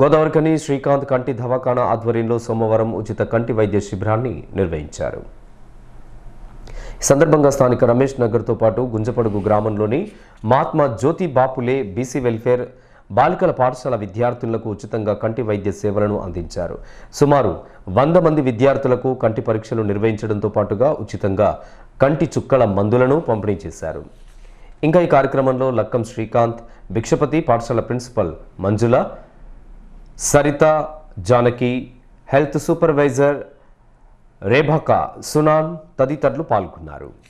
గోదావరికని శ్రీకాంత్ కంటి దవాఖానా ఆధ్వర్యంలో సోమవారం ఉచిత కంటి వైద్య శిబిరాన్ని నిర్వహించారు ఈ సందర్భంగా స్థానిక రమేష్ నగర్తో పాటు గుంజపడుగు గ్రామంలోని మహాత్మా జ్యోతి బాపులే బీసీ వెల్ఫేర్ బాలికల పాఠశాల విద్యార్థులకు ఉచితంగా కంటి వైద్య సేవలను అందించారు సుమారు వంద మంది విద్యార్థులకు కంటి పరీక్షలు నిర్వహించడంతో పాటుగా ఉచితంగా కంటి చుక్కల మందులను పంపిణీ చేశారు ఇంకా ఈ కార్యక్రమంలో లక్కం శ్రీకాంత్ భిక్షపతి పాఠశాల principal Manjula Saritha Janaki health supervisor రేభక సునాన్ తదితరులు పాల్గొన్నారు